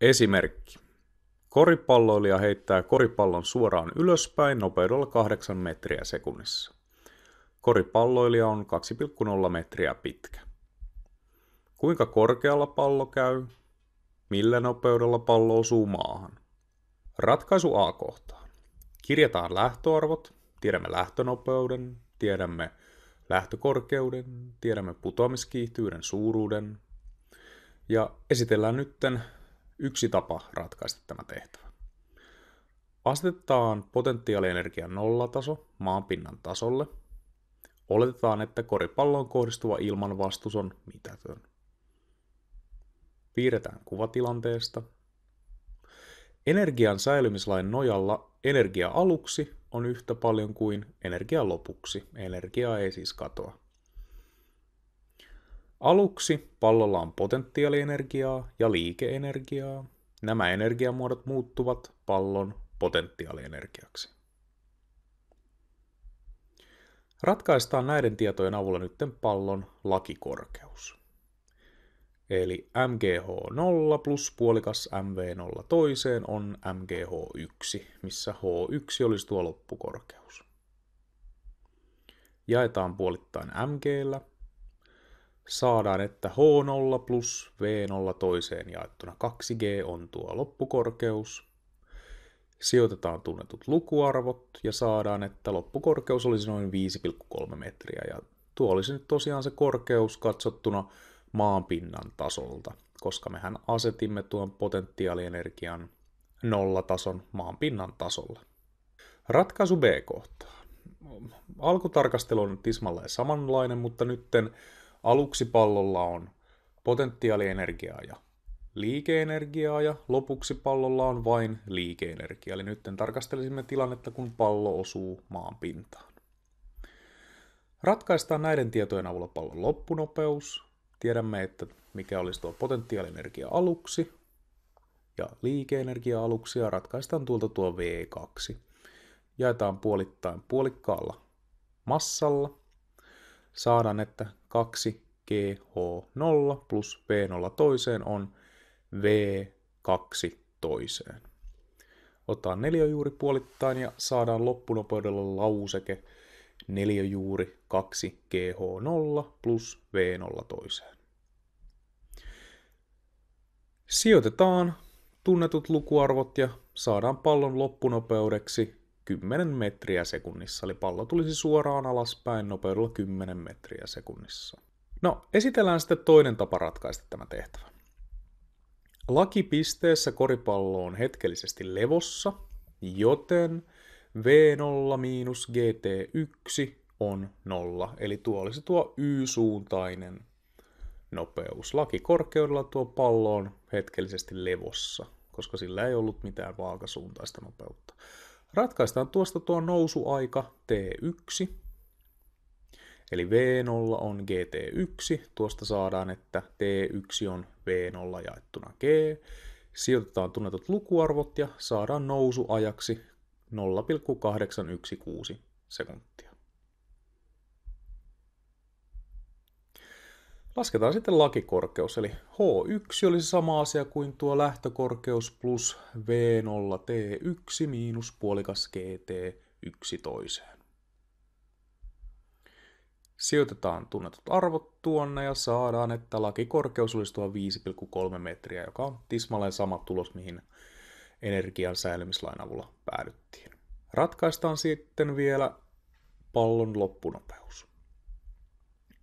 Esimerkki. Koripalloilija heittää koripallon suoraan ylöspäin nopeudella 8 metriä sekunnissa. Koripalloilija on 2,0 metriä pitkä. Kuinka korkealla pallo käy? Millä nopeudella pallo osuu maahan? Ratkaisu A kohtaan. Kirjataan lähtöarvot, tiedämme lähtönopeuden, tiedämme lähtökorkeuden, tiedämme putoamiskiihtyyden suuruuden. Ja esitellään nytten yksi tapa ratkaista tämä tehtävä. Asetetaan potentiaalienergian nollataso maanpinnan tasolle. Oletetaan, että koripalloon kohdistuva ilmanvastus on mitätön. Piirretään kuvatilanteesta. Energian säilymislain nojalla energia aluksi on yhtä paljon kuin energia lopuksi. energia ei siis katoa. Aluksi pallolla on potentiaalienergiaa ja liikeenergiaa. Nämä energiamuodot muuttuvat pallon potentiaalienergiaksi. Ratkaistaan näiden tietojen avulla nyt pallon lakikorkeus. Eli MGH0 plus puolikas MV0 toiseen on MGH1, missä H1 olisi tuo loppukorkeus. Jaetaan puolittain MGllä saadaan, että H0 plus V0 toiseen jaettuna 2G on tuo loppukorkeus. Sijoitetaan tunnetut lukuarvot ja saadaan, että loppukorkeus olisi noin 5,3 metriä. Ja tuo olisi nyt tosiaan se korkeus katsottuna maanpinnan tasolta, koska mehän asetimme tuon potentiaalienergian nollatason maanpinnan tasolla. Ratkaisu B-kohtaan. Alkutarkastelu on tismalleen samanlainen, mutta nytten Aluksi pallolla on potentiaalienergiaa ja liikeenergiaa ja lopuksi pallolla on vain liikeenergia. Eli nyt tarkastelisimme tilannetta, kun pallo osuu maan pintaan. Ratkaistaan näiden tietojen avulla pallon loppunopeus. Tiedämme, että mikä olisi tuo potentiaalienergia aluksi ja liikeenergia aluksi ja ratkaistaan tuolta tuo V2. Jaetaan puolittain puolikkaalla massalla saadaan, että 2GH0 plus V0 toiseen on V2 toiseen. Otetaan neljäjuuri puolittain ja saadaan loppunopeudella lauseke neljäjuuri 2GH0 plus V0 toiseen. Sijoitetaan tunnetut lukuarvot ja saadaan pallon loppunopeudeksi 10 metriä sekunnissa, eli pallo tulisi suoraan alaspäin nopeudella 10 metriä sekunnissa. No, esitellään sitten toinen tapa ratkaista tämä tehtävä. Lakipisteessä koripallo on hetkellisesti levossa, joten V0-GT1 on 0, eli tuo olisi tuo Y-suuntainen nopeus. Lakikorkeudella tuo pallo on hetkellisesti levossa, koska sillä ei ollut mitään vaakasuuntaista nopeutta. Ratkaistaan tuosta tuo nousuaika T1. Eli V0 on GT1. Tuosta saadaan, että T1 on V0 jaettuna G. Sijoitetaan tunnetut lukuarvot ja saadaan nousuajaksi 0,816 sekuntia. Lasketaan sitten lakikorkeus, eli H1 oli se sama asia kuin tuo lähtökorkeus plus V0T1 miinus puolikas GT1 toiseen. Sijoitetaan tunnetut arvot tuonne ja saadaan, että lakikorkeus olisi tuo 5,3 metriä, joka on tismalleen sama tulos, mihin energian säilymislain avulla päädyttiin. Ratkaistaan sitten vielä pallon loppunopeus.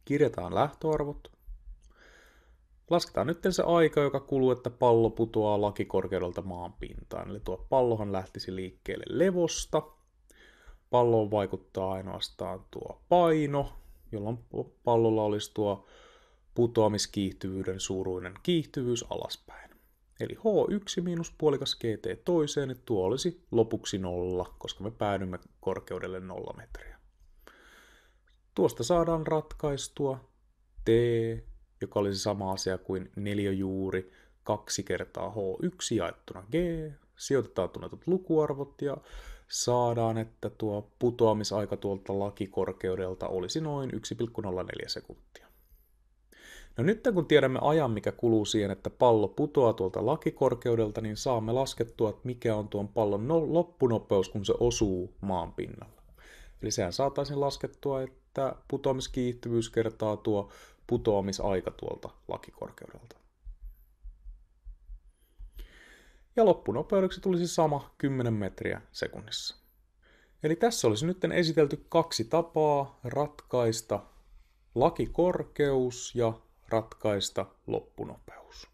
Kirjataan lähtöarvot, Lasketaan nyt se aika, joka kuluu, että pallo putoaa lakikorkeudelta maan pintaan. Eli tuo pallohan lähtisi liikkeelle levosta. Palloon vaikuttaa ainoastaan tuo paino, jolloin pallolla olisi tuo putoamiskiihtyvyyden suuruinen kiihtyvyys alaspäin. Eli H1 miinus puolikas GT toiseen, niin tuo olisi lopuksi nolla, koska me päädymme korkeudelle nolla metriä. Tuosta saadaan ratkaistua T joka olisi sama asia kuin neljöjuuri kaksi kertaa H1 jaettuna G, sijoitetaan tunnetut lukuarvot ja saadaan, että tuo putoamisaika tuolta lakikorkeudelta olisi noin 1,04 sekuntia. No nyt kun tiedämme ajan, mikä kuluu siihen, että pallo putoaa tuolta lakikorkeudelta, niin saamme laskettua, että mikä on tuon pallon no- loppunopeus, kun se osuu maan pinnalla. Eli sehän saataisiin laskettua, että putoamiskiihtyvyys kertaa tuo putoamisaika tuolta lakikorkeudelta. Ja loppunopeudeksi tulisi sama 10 metriä sekunnissa. Eli tässä olisi nyt esitelty kaksi tapaa ratkaista lakikorkeus ja ratkaista loppunopeus.